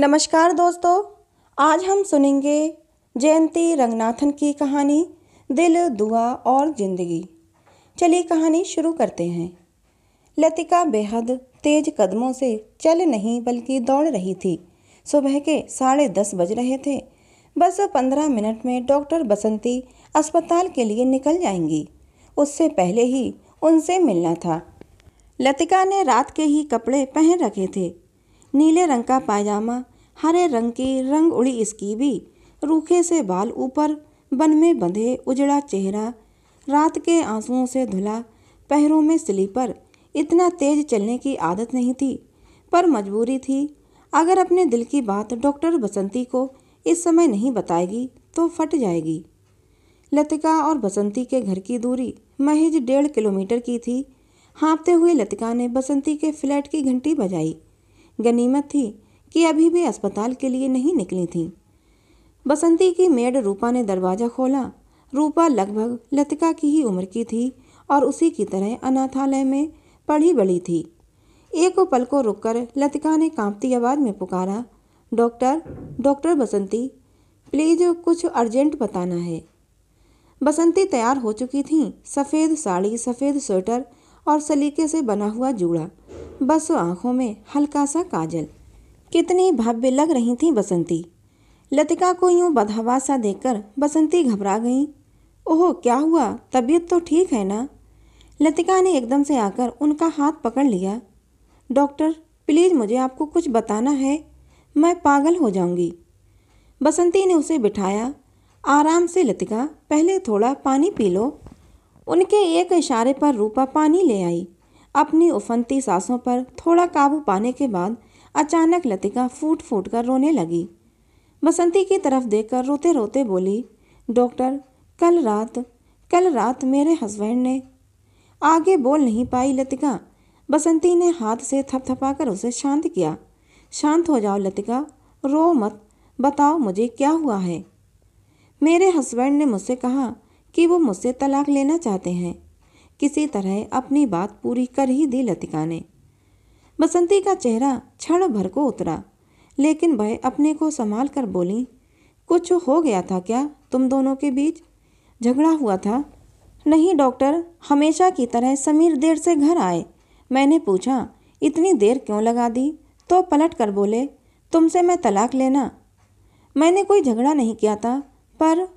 नमस्कार दोस्तों आज हम सुनेंगे जयंती रंगनाथन की कहानी दिल दुआ और जिंदगी चलिए कहानी शुरू करते हैं लतिका बेहद तेज कदमों से चल नहीं बल्कि दौड़ रही थी सुबह के साढ़े दस बज रहे थे बस पंद्रह मिनट में डॉक्टर बसंती अस्पताल के लिए निकल जाएंगी उससे पहले ही उनसे मिलना था लतिका ने रात के ही कपड़े पहन रखे थे नीले रंग का पायजामा हरे रंग की रंग उड़ी इसकी भी रूखे से बाल ऊपर बन में बंधे उजड़ा चेहरा रात के आंसुओं से धुला पैरों में स्लीपर इतना तेज चलने की आदत नहीं थी पर मजबूरी थी अगर अपने दिल की बात डॉक्टर बसंती को इस समय नहीं बताएगी तो फट जाएगी लतिका और बसंती के घर की दूरी महज डेढ़ किलोमीटर की थी हाँपते हुए लतिका ने बसंती के फ्लैट की घंटी बजाई गनीमत थी कि अभी भी अस्पताल के लिए नहीं निकली थी बसंती की मेड रूपा ने दरवाज़ा खोला रूपा लगभग लतिका की ही उम्र की थी और उसी की तरह अनाथालय में पढ़ी बड़ी थी एक पल को रुककर लतिका ने कांपती आवाज़ में पुकारा डॉक्टर डॉक्टर बसंती प्लीज़ कुछ अर्जेंट बताना है बसंती तैयार हो चुकी थी सफ़ेद साड़ी सफ़ेद स्वेटर और सलीके से बना हुआ जूड़ा बस आंखों में हल्का सा काजल कितनी भव्य लग रही थी बसंती लतिका को यूं बदहवा सा देखकर बसंती घबरा गई ओह क्या हुआ तबीयत तो ठीक है ना लतिका ने एकदम से आकर उनका हाथ पकड़ लिया डॉक्टर प्लीज़ मुझे आपको कुछ बताना है मैं पागल हो जाऊंगी बसंती ने उसे बिठाया आराम से लतिका पहले थोड़ा पानी पी लो उनके एक इशारे पर रूपा पानी ले आई अपनी उफनती सांसों पर थोड़ा काबू पाने के बाद अचानक लतिका फूट फूट कर रोने लगी बसंती की तरफ देखकर रोते रोते बोली डॉक्टर कल रात कल रात मेरे हस्बैंड ने आगे बोल नहीं पाई लतिका बसंती ने हाथ से थपथपाकर उसे शांत किया शांत हो जाओ लतिका रो मत बताओ मुझे क्या हुआ है मेरे हस्बैंड ने मुझसे कहा कि वो मुझसे तलाक लेना चाहते हैं किसी तरह अपनी बात पूरी कर ही दी लतिका ने बसंती का चेहरा क्षण भर को उतरा लेकिन वह अपने को संभाल कर बोली कुछ हो गया था क्या तुम दोनों के बीच झगड़ा हुआ था नहीं डॉक्टर हमेशा की तरह समीर देर से घर आए मैंने पूछा इतनी देर क्यों लगा दी तो पलट कर बोले तुमसे मैं तलाक लेना मैंने कोई झगड़ा नहीं किया था पर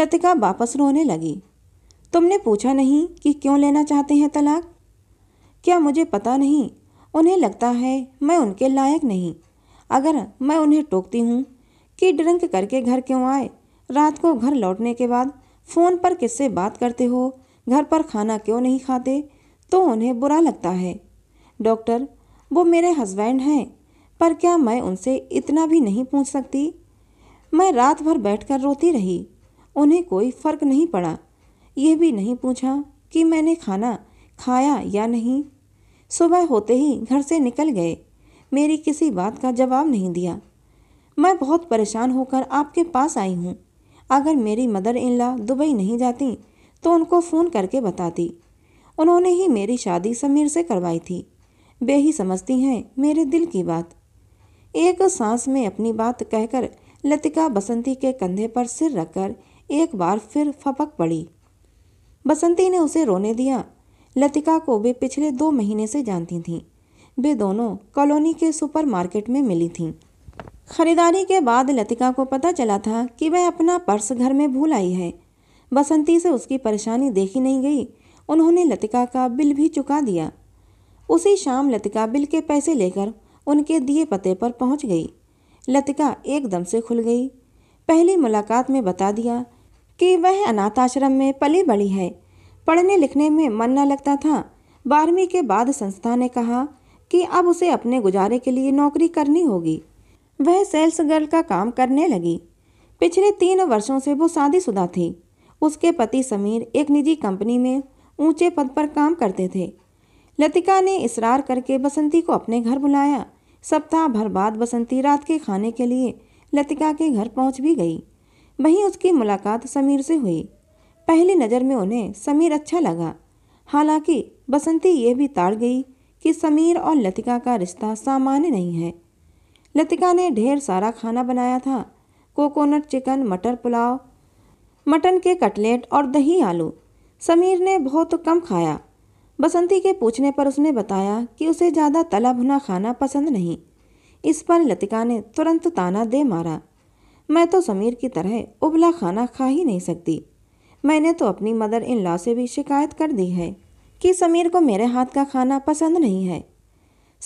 लतिका वापस रोने लगी तुमने पूछा नहीं कि क्यों लेना चाहते हैं तलाक क्या मुझे पता नहीं उन्हें लगता है मैं उनके लायक नहीं अगर मैं उन्हें टोकती हूँ कि ड्रिंक करके घर क्यों आए रात को घर लौटने के बाद फ़ोन पर किससे बात करते हो घर पर खाना क्यों नहीं खाते तो उन्हें बुरा लगता है डॉक्टर वो मेरे हस्बैंड हैं पर क्या मैं उनसे इतना भी नहीं पूछ सकती मैं रात भर बैठकर रोती रही उन्हें कोई फ़र्क नहीं पड़ा यह भी नहीं पूछा कि मैंने खाना खाया या नहीं सुबह होते ही घर से निकल गए मेरी किसी बात का जवाब नहीं दिया मैं बहुत परेशान होकर आपके पास आई हूँ अगर मेरी मदर इन ला दुबई नहीं जाती तो उनको फ़ोन करके बताती उन्होंने ही मेरी शादी समीर से करवाई थी वे ही समझती हैं मेरे दिल की बात एक सांस में अपनी बात कहकर लतिका बसंती के कंधे पर सिर रखकर एक बार फिर फपक पड़ी बसंती ने उसे रोने दिया लतिका को वे पिछले दो महीने से जानती थीं वे दोनों कॉलोनी के सुपरमार्केट में मिली थीं खरीदारी के बाद लतिका को पता चला था कि वह अपना पर्स घर में भूल आई है बसंती से उसकी परेशानी देखी नहीं गई उन्होंने लतिका का बिल भी चुका दिया उसी शाम लतिका बिल के पैसे लेकर उनके दिए पते पर पहुंच गई लतिका एकदम से खुल गई पहली मुलाकात में बता दिया कि वह अनाथ आश्रम में पली बड़ी है पढ़ने लिखने में मन न लगता था बारहवीं के बाद संस्था ने कहा कि अब उसे अपने गुजारे के लिए नौकरी करनी होगी वह सेल्स गर्ल का काम करने लगी पिछले तीन वर्षों से वो शादीशुदा थी उसके पति समीर एक निजी कंपनी में ऊंचे पद पर काम करते थे लतिका ने इसरार करके बसंती को अपने घर बुलाया सप्ताह भर बाद बसंती रात के खाने के लिए लतिका के घर पहुंच भी गई वहीं उसकी मुलाकात समीर से हुई पहली नज़र में उन्हें समीर अच्छा लगा हालांकि बसंती यह भी ताड़ गई कि समीर और लतिका का रिश्ता सामान्य नहीं है लतिका ने ढेर सारा खाना बनाया था कोकोनट चिकन मटर पुलाव मटन के कटलेट और दही आलू समीर ने बहुत कम खाया बसंती के पूछने पर उसने बताया कि उसे ज़्यादा तला भुना खाना पसंद नहीं इस पर लतिका ने तुरंत ताना दे मारा मैं तो समीर की तरह उबला खाना खा ही नहीं सकती मैंने तो अपनी मदर इन लॉ से भी शिकायत कर दी है कि समीर को मेरे हाथ का खाना पसंद नहीं है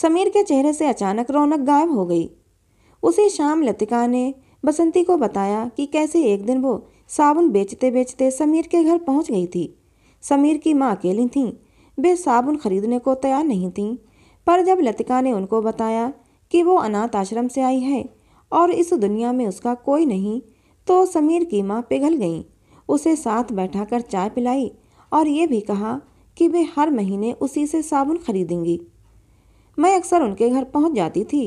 समीर के चेहरे से अचानक रौनक गायब हो गई उसी शाम लतिका ने बसंती को बताया कि कैसे एक दिन वो साबुन बेचते बेचते समीर के घर पहुंच गई थी समीर की माँ अकेली थीं वे साबुन खरीदने को तैयार नहीं थीं पर जब लतिका ने उनको बताया कि वो अनाथ आश्रम से आई है और इस दुनिया में उसका कोई नहीं तो समीर की माँ पिघल गई उसे साथ बैठाकर चाय पिलाई और ये भी कहा कि वे हर महीने उसी से साबुन खरीदेंगी मैं अक्सर उनके घर पहुंच जाती थी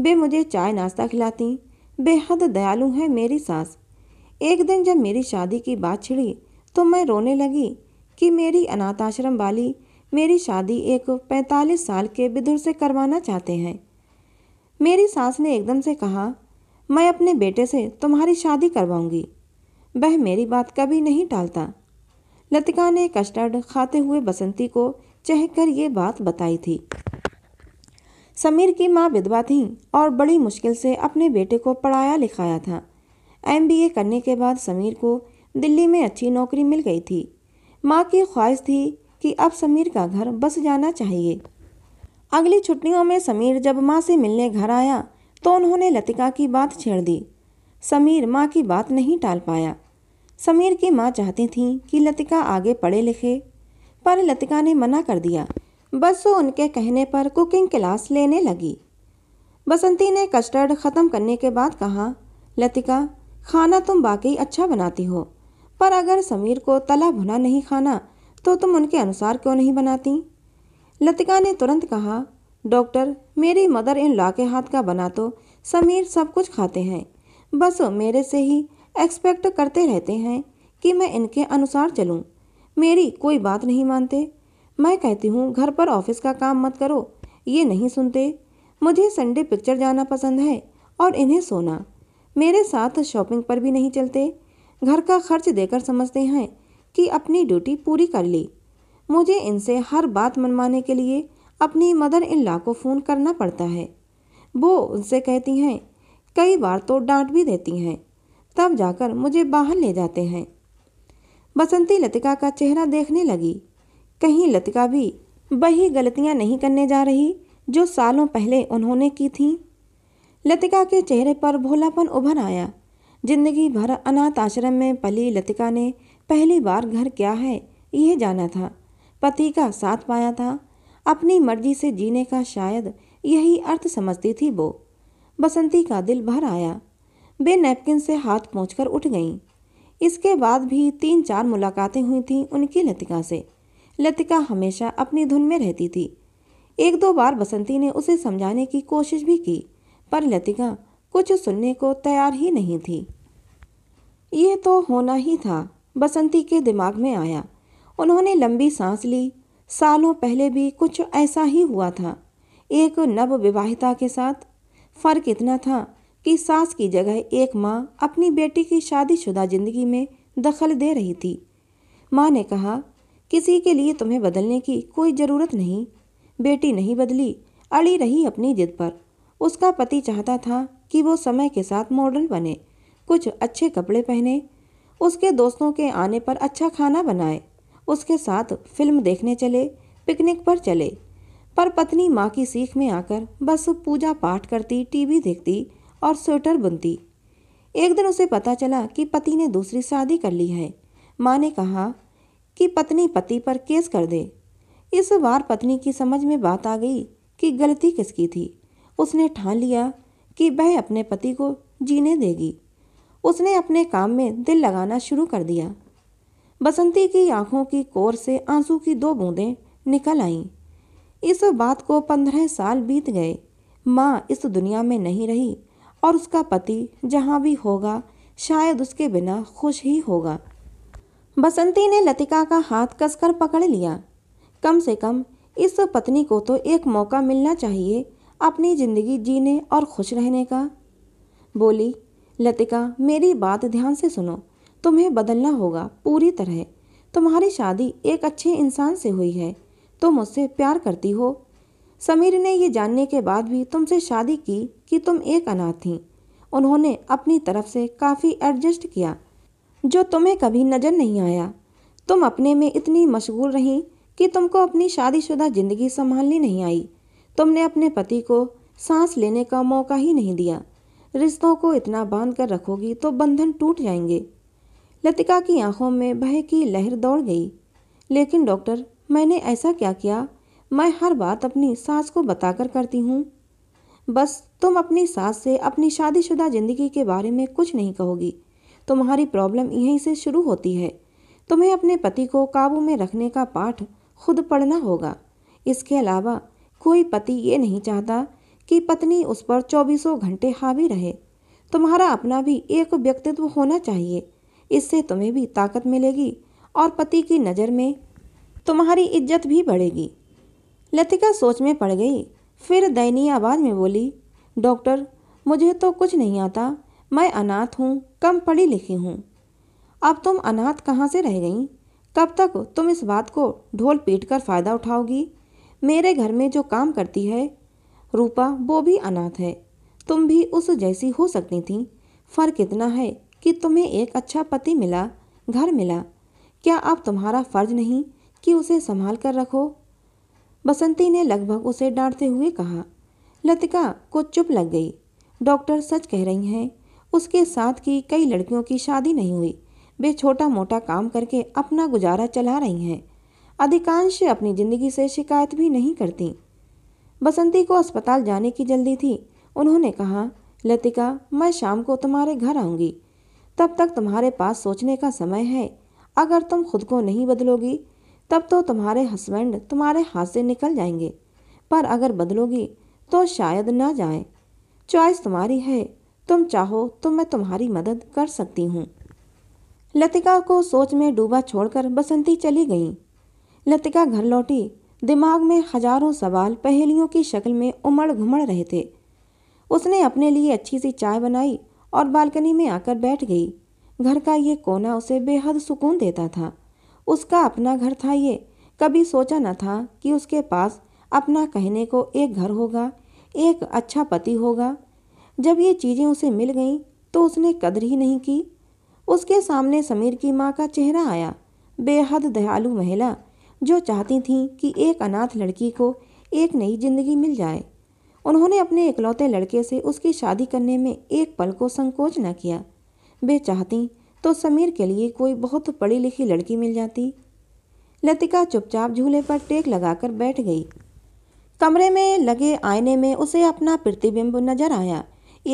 वे मुझे चाय नाश्ता खिलाती बेहद दयालु है मेरी सास एक दिन जब मेरी शादी की बात छिड़ी तो मैं रोने लगी कि मेरी अनाथ आश्रम वाली मेरी शादी एक 45 साल के विधुर से करवाना चाहते हैं मेरी सास ने एकदम से कहा मैं अपने बेटे से तुम्हारी शादी करवाऊंगी वह मेरी बात कभी नहीं टालता लतिका ने कस्टर्ड खाते हुए बसंती को चह कर ये बात बताई थी समीर की माँ विधवा थीं और बड़ी मुश्किल से अपने बेटे को पढ़ाया लिखाया था एमबीए करने के बाद समीर को दिल्ली में अच्छी नौकरी मिल गई थी माँ की ख्वाहिश थी कि अब समीर का घर बस जाना चाहिए अगली छुट्टियों में समीर जब माँ से मिलने घर आया तो उन्होंने लतिका की बात छेड़ दी समीर माँ की बात नहीं टाल पाया समीर की माँ चाहती थी कि लतिका आगे पढ़े लिखे पर लतिका ने मना कर दिया बस वो उनके कहने पर कुकिंग क्लास लेने लगी बसंती ने कस्टर्ड ख़त्म करने के बाद कहा लतिका खाना तुम बाकी अच्छा बनाती हो पर अगर समीर को तला भुना नहीं खाना तो तुम उनके अनुसार क्यों नहीं बनाती लतिका ने तुरंत कहा डॉक्टर मेरी मदर इन लॉ के हाथ का बना तो समीर सब कुछ खाते हैं बस मेरे से ही एक्सपेक्ट करते रहते हैं कि मैं इनके अनुसार चलूं। मेरी कोई बात नहीं मानते मैं कहती हूँ घर पर ऑफिस का काम मत करो ये नहीं सुनते मुझे संडे पिक्चर जाना पसंद है और इन्हें सोना मेरे साथ शॉपिंग पर भी नहीं चलते घर का खर्च देकर समझते हैं कि अपनी ड्यूटी पूरी कर ली मुझे इनसे हर बात मनवाने के लिए अपनी मदर इन को फ़ोन करना पड़ता है वो उनसे कहती हैं कई बार तो डांट भी देती हैं तब जाकर मुझे बाहर ले जाते हैं बसंती लतिका का चेहरा देखने लगी कहीं लतिका भी वही गलतियां नहीं करने जा रही जो सालों पहले उन्होंने की थीं लतिका के चेहरे पर भोलापन उभर आया जिंदगी भर अनाथ आश्रम में पली लतिका ने पहली बार घर क्या है यह जाना था पति का साथ पाया था अपनी मर्जी से जीने का शायद यही अर्थ समझती थी वो बसंती का दिल भर आया वे नैपकिन से हाथ पहुँच उठ गईं इसके बाद भी तीन चार मुलाकातें हुई थीं उनकी लतिका से लतिका हमेशा अपनी धुन में रहती थी एक दो बार बसंती ने उसे समझाने की कोशिश भी की पर लतिका कुछ सुनने को तैयार ही नहीं थी ये तो होना ही था बसंती के दिमाग में आया उन्होंने लंबी सांस ली सालों पहले भी कुछ ऐसा ही हुआ था एक नव विवाहिता के साथ फर्क इतना था कि सास की जगह एक माँ अपनी बेटी की शादीशुदा जिंदगी में दखल दे रही थी माँ ने कहा किसी के लिए तुम्हें बदलने की कोई ज़रूरत नहीं बेटी नहीं बदली अड़ी रही अपनी जिद पर उसका पति चाहता था कि वो समय के साथ मॉडर्न बने कुछ अच्छे कपड़े पहने उसके दोस्तों के आने पर अच्छा खाना बनाए उसके साथ फिल्म देखने चले पिकनिक पर चले पर पत्नी माँ की सीख में आकर बस पूजा पाठ करती टीवी देखती और स्वेटर बुनती एक दिन उसे पता चला कि पति ने दूसरी शादी कर ली है माँ ने कहा कि पत्नी पति पर केस कर दे इस बार पत्नी की समझ में बात आ गई कि गलती किसकी थी उसने ठान लिया कि वह अपने पति को जीने देगी उसने अपने काम में दिल लगाना शुरू कर दिया बसंती की आंखों की कोर से आंसू की दो बूंदें निकल आईं इस बात को पंद्रह साल बीत गए माँ इस दुनिया में नहीं रही और उसका पति जहाँ भी होगा शायद उसके बिना खुश ही होगा बसंती ने लतिका का हाथ कसकर पकड़ लिया कम से कम इस पत्नी को तो एक मौका मिलना चाहिए अपनी ज़िंदगी जीने और खुश रहने का बोली लतिका मेरी बात ध्यान से सुनो तुम्हें बदलना होगा पूरी तरह तुम्हारी शादी एक अच्छे इंसान से हुई है तुम उससे प्यार करती हो समीर ने ये जानने के बाद भी तुमसे शादी की कि तुम एक अनाथ थी उन्होंने अपनी तरफ से काफ़ी एडजस्ट किया जो तुम्हें कभी नज़र नहीं आया तुम अपने में इतनी मशगूल रहीं कि तुमको अपनी शादीशुदा ज़िंदगी संभालनी नहीं आई तुमने अपने पति को सांस लेने का मौका ही नहीं दिया रिश्तों को इतना बांध कर रखोगी तो बंधन टूट जाएंगे लतिका की आंखों में भय की लहर दौड़ गई लेकिन डॉक्टर मैंने ऐसा क्या किया मैं हर बात अपनी सास को बताकर करती हूँ बस तुम अपनी सास से अपनी शादीशुदा ज़िंदगी के बारे में कुछ नहीं कहोगी तुम्हारी प्रॉब्लम यहीं से शुरू होती है तुम्हें अपने पति को काबू में रखने का पाठ खुद पढ़ना होगा इसके अलावा कोई पति ये नहीं चाहता कि पत्नी उस पर चौबीसों घंटे हावी रहे तुम्हारा अपना भी एक व्यक्तित्व होना चाहिए इससे तुम्हें भी ताकत मिलेगी और पति की नज़र में तुम्हारी इज्जत भी बढ़ेगी लतिका सोच में पड़ गई फिर दयनीय आवाज़ में बोली डॉक्टर मुझे तो कुछ नहीं आता मैं अनाथ हूँ कम पढ़ी लिखी हूँ अब तुम अनाथ कहाँ से रह गई कब तक तुम इस बात को ढोल पीट कर फ़ायदा उठाओगी मेरे घर में जो काम करती है रूपा वो भी अनाथ है तुम भी उस जैसी हो सकती थी फ़र्क इतना है कि तुम्हें एक अच्छा पति मिला घर मिला क्या अब तुम्हारा फर्ज नहीं कि उसे संभाल कर रखो बसंती ने लगभग उसे डांटते हुए कहा लतिका को चुप लग गई डॉक्टर सच कह रही हैं उसके साथ की कई लड़कियों की शादी नहीं हुई वे छोटा मोटा काम करके अपना गुजारा चला रही हैं अधिकांश अपनी जिंदगी से शिकायत भी नहीं करती बसंती को अस्पताल जाने की जल्दी थी उन्होंने कहा लतिका मैं शाम को तुम्हारे घर आऊँगी तब तक तुम्हारे पास सोचने का समय है अगर तुम खुद को नहीं बदलोगी तब तो तुम्हारे हस्बैंड तुम्हारे हाथ से निकल जाएंगे पर अगर बदलोगी तो शायद ना जाए चॉइस तुम्हारी है तुम चाहो तो मैं तुम्हारी मदद कर सकती हूँ लतिका को सोच में डूबा छोड़कर बसंती चली गई लतिका घर लौटी दिमाग में हजारों सवाल पहेलियों की शक्ल में उमड़ घुमड़ रहे थे उसने अपने लिए अच्छी सी चाय बनाई और बालकनी में आकर बैठ गई घर का ये कोना उसे बेहद सुकून देता था उसका अपना घर था ये कभी सोचा न था कि उसके पास अपना कहने को एक घर होगा एक अच्छा पति होगा जब ये चीज़ें उसे मिल गईं तो उसने कदर ही नहीं की उसके सामने समीर की माँ का चेहरा आया बेहद दयालु महिला जो चाहती थी कि एक अनाथ लड़की को एक नई जिंदगी मिल जाए उन्होंने अपने इकलौते लड़के से उसकी शादी करने में एक पल को संकोच न किया वे चाहती तो समीर के लिए कोई बहुत पढ़ी लिखी लड़की मिल जाती लतिका चुपचाप झूले पर टेक लगाकर बैठ गई कमरे में लगे आईने में उसे अपना प्रतिबिंब नजर आया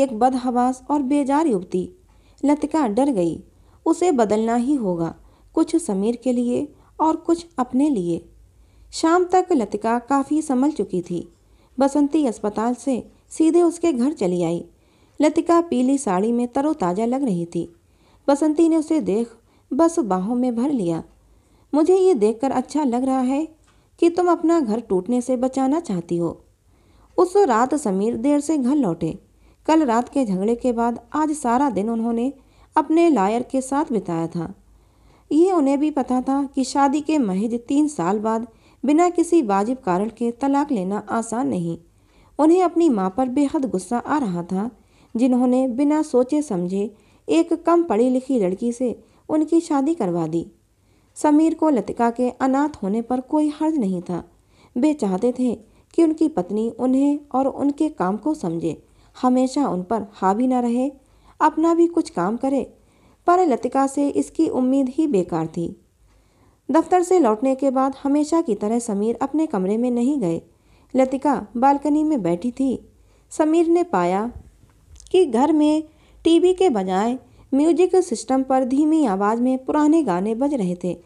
एक बदहवास और बेजार युवती लतिका डर गई उसे बदलना ही होगा कुछ समीर के लिए और कुछ अपने लिए शाम तक लतिका काफ़ी संभल चुकी थी बसंती अस्पताल से सीधे उसके घर चली आई लतिका पीली साड़ी में तरोताज़ा लग रही थी बसंती ने उसे देख बस बाहों में भर लिया मुझे ये देखकर अच्छा लग रहा है कि तुम अपना घर टूटने से बचाना चाहती हो उस रात समीर देर से घर लौटे कल रात के झगड़े के बाद आज सारा दिन उन्होंने अपने लायर के साथ बिताया था ये उन्हें भी पता था कि शादी के महज तीन साल बाद बिना किसी वाजिब कारण के तलाक लेना आसान नहीं उन्हें अपनी माँ पर बेहद गुस्सा आ रहा था जिन्होंने बिना सोचे समझे एक कम पढ़ी लिखी लड़की से उनकी शादी करवा दी समीर को लतिका के अनाथ होने पर कोई हर्ज नहीं था वे चाहते थे कि उनकी पत्नी उन्हें और उनके काम को समझे हमेशा उन पर हावी न रहे अपना भी कुछ काम करे पर लतिका से इसकी उम्मीद ही बेकार थी दफ्तर से लौटने के बाद हमेशा की तरह समीर अपने कमरे में नहीं गए लतिका बालकनी में बैठी थी समीर ने पाया कि घर में टीवी के बजाय म्यूजिक सिस्टम पर धीमी आवाज़ में पुराने गाने बज रहे थे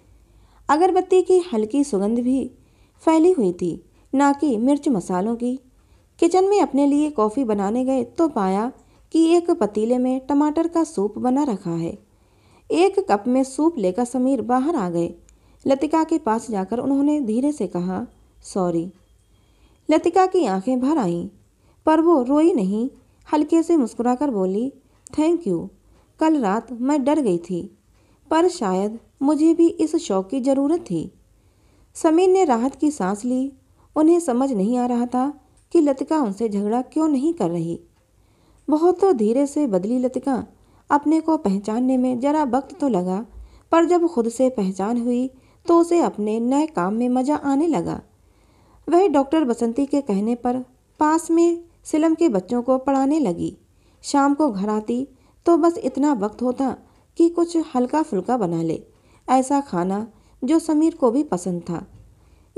अगरबत्ती की हल्की सुगंध भी फैली हुई थी ना कि मिर्च मसालों की किचन में अपने लिए कॉफ़ी बनाने गए तो पाया कि एक पतीले में टमाटर का सूप बना रखा है एक कप में सूप लेकर समीर बाहर आ गए लतिका के पास जाकर उन्होंने धीरे से कहा सॉरी लतिका की आंखें भर आईं पर वो रोई नहीं हल्के से मुस्कुराकर बोली थैंक यू कल रात मैं डर गई थी पर शायद मुझे भी इस शौक की ज़रूरत थी समीर ने राहत की सांस ली उन्हें समझ नहीं आ रहा था कि लतिका उनसे झगड़ा क्यों नहीं कर रही बहुत तो धीरे से बदली लतिका अपने को पहचानने में जरा वक्त तो लगा पर जब खुद से पहचान हुई तो उसे अपने नए काम में मजा आने लगा वह डॉक्टर बसंती के कहने पर पास में सिलम के बच्चों को पढ़ाने लगी शाम को घर आती तो बस इतना वक्त होता कि कुछ हल्का फुल्का बना ले ऐसा खाना जो समीर को भी पसंद था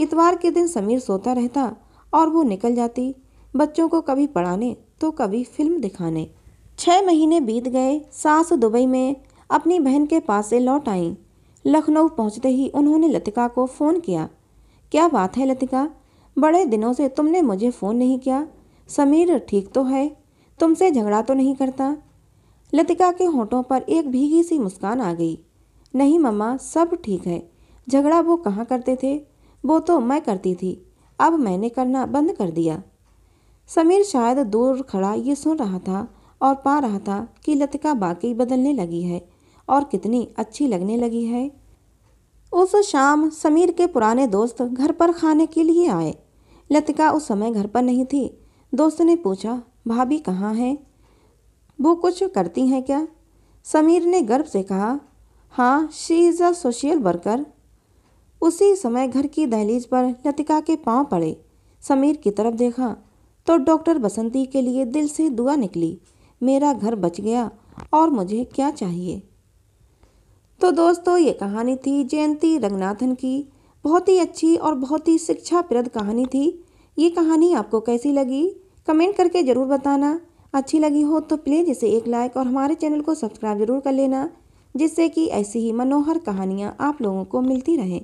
इतवार के दिन समीर सोता रहता और वो निकल जाती बच्चों को कभी पढ़ाने तो कभी फिल्म दिखाने छः महीने बीत गए सास दुबई में अपनी बहन के पास से लौट आईं लखनऊ पहुंचते ही उन्होंने लतिका को फ़ोन किया क्या बात है लतिका बड़े दिनों से तुमने मुझे फ़ोन नहीं किया समीर ठीक तो है तुमसे झगड़ा तो नहीं करता लतिका के होठों पर एक भीगी सी मुस्कान आ गई नहीं मम्मा सब ठीक है झगड़ा वो कहाँ करते थे वो तो मैं करती थी अब मैंने करना बंद कर दिया समीर शायद दूर खड़ा ये सुन रहा था और पा रहा था कि लतिका वाकई बदलने लगी है और कितनी अच्छी लगने लगी है उस शाम समीर के पुराने दोस्त घर पर खाने के लिए आए लतिका उस समय घर पर नहीं थी दोस्त ने पूछा भाभी कहाँ हैं वो कुछ करती हैं क्या समीर ने गर्व से कहा हाँ she is a social worker उसी समय घर की दहलीज पर लतिका के पांव पड़े समीर की तरफ देखा तो डॉक्टर बसंती के लिए दिल से दुआ निकली मेरा घर बच गया और मुझे क्या चाहिए तो दोस्तों ये कहानी थी जयंती रंगनाथन की बहुत ही अच्छी और बहुत ही शिक्षा प्रद कहानी थी ये कहानी आपको कैसी लगी कमेंट करके ज़रूर बताना अच्छी लगी हो तो प्लीज़ इसे एक लाइक और हमारे चैनल को सब्सक्राइब ज़रूर कर लेना जिससे कि ऐसी ही मनोहर कहानियाँ आप लोगों को मिलती रहें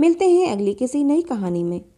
मिलते हैं अगली किसी नई कहानी में